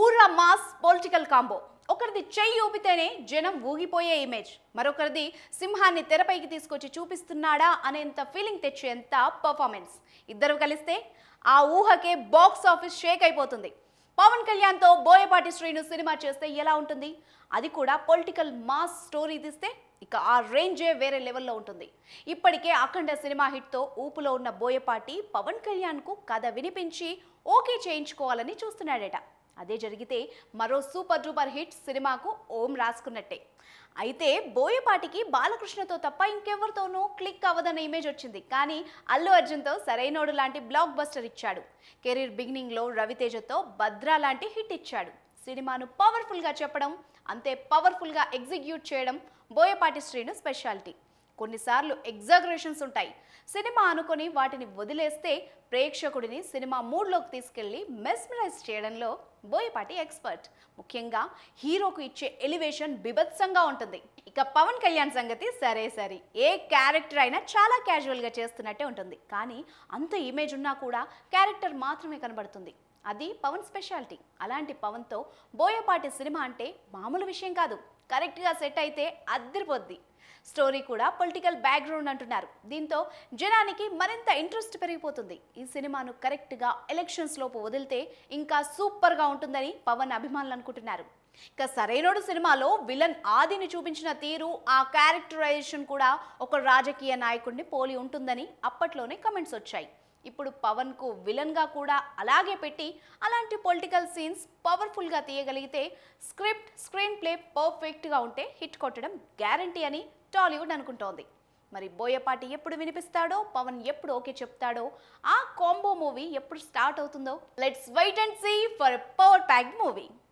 ఊర్రా mass political combo ఒకరిది చెయ్యి ఊపితేనే జనం ఊగిపోయే ఇమేజ్ మరొకరిది సింహాన్ని తెరపైకి తీసుకొచ్చి చూపిస్తున్నాడా అనేంత ఫీలింగ్ తెచ్చేంత పర్ఫార్మెన్స్ ఇద్దరు కలిస్తే ఆ ఊహకే బాక్స్ ఆఫీస్ షేక్ అయిపోతుంది పవన్ కళ్యాణ్తో బోయపాటి శ్రీను సినిమా చేస్తే ఎలా ఉంటుంది అది కూడా పొలిటికల్ మాస్ స్టోరీ తీస్తే ఇక ఆ రేంజే వేరే లెవెల్లో ఉంటుంది ఇప్పటికే అఖండ సినిమా హిట్తో ఊపులో ఉన్న బోయపాటి పవన్ కళ్యాణ్కు కథ వినిపించి ఓకే చేయించుకోవాలని చూస్తున్నాడట అదే జరిగితే మరో సూపర్ డూపర్ హిట్ సినిమాకు ఓం రాసుకున్నట్టే అయితే బోయపాటికి బాలకృష్ణతో తప్ప ఇంకెవరితోనూ క్లిక్ అవ్వదన్న ఇమేజ్ వచ్చింది కానీ అల్లు అర్జున్తో సరైనోడు లాంటి బ్లాక్ బస్టర్ ఇచ్చాడు కెరీర్ బిగినింగ్లో రవితేజతో భద్రా లాంటి హిట్ ఇచ్చాడు సినిమాను పవర్ఫుల్గా చెప్పడం అంతే పవర్ఫుల్గా ఎగ్జిక్యూట్ చేయడం బోయపాటి శ్రీను స్పెషాలిటీ కొన్నిసార్లు ఎగ్జాగరేషన్స్ ఉంటాయి సినిమా అనుకొని వాటిని వదిలేస్తే ప్రేక్షకుడిని సినిమా మూడ్లోకి తీసుకెళ్లి మెస్మరైజ్ చేయడంలో బోయపాటి ఎక్స్పర్ట్ ముఖ్యంగా హీరోకు ఇచ్చే ఎలివేషన్ బిభత్సంగా ఉంటుంది ఇక పవన్ కళ్యాణ్ సంగతి సరే సరే ఏ క్యారెక్టర్ అయినా చాలా క్యాజువల్గా చేస్తున్నట్టే ఉంటుంది కానీ అంత ఇమేజ్ ఉన్నా కూడా క్యారెక్టర్ మాత్రమే కనబడుతుంది అది పవన్ స్పెషాలిటీ అలాంటి పవన్తో బోయపాటి సినిమా అంటే మామూలు విషయం కాదు కరెక్ట్గా సెట్ అయితే అద్దరిపోద్ది స్టోరీ కూడా పొలిటికల్ బ్యాక్గ్రౌండ్ అంటున్నారు దీంతో జనానికి మరింత ఇంట్రెస్ట్ పెరిగిపోతుంది ఈ సినిమాను కరెక్ట్గా ఎలక్షన్స్ లోపు వదిలితే ఇంకా సూపర్గా ఉంటుందని పవన్ అభిమానులు అనుకుంటున్నారు ఇక సరైనోడు సినిమాలో విలన్ ఆదిని చూపించిన తీరు ఆ క్యారెక్టరైజేషన్ కూడా ఒక రాజకీయ నాయకుడిని పోలి ఉంటుందని అప్పట్లోనే కమెంట్స్ వచ్చాయి ఇప్పుడు పవన్కు విలన్గా కూడా అలాగే పెట్టి అలాంటి పొలిటికల్ సీన్స్ పవర్ఫుల్గా తీయగలిగితే స్క్రిప్ట్ స్క్రీన్ ప్లే పర్ఫెక్ట్గా ఉంటే హిట్ కొట్టడం గ్యారంటీ అని టాలీవుడ్ అనుకుంటోంది మరి బోయపాటి ఎప్పుడు వినిపిస్తాడో పవన్ ఎప్పుడు ఓకే చెప్తాడో ఆ కాంబో మూవీ ఎప్పుడు స్టార్ట్ అవుతుందో let's wait and see for power pack movie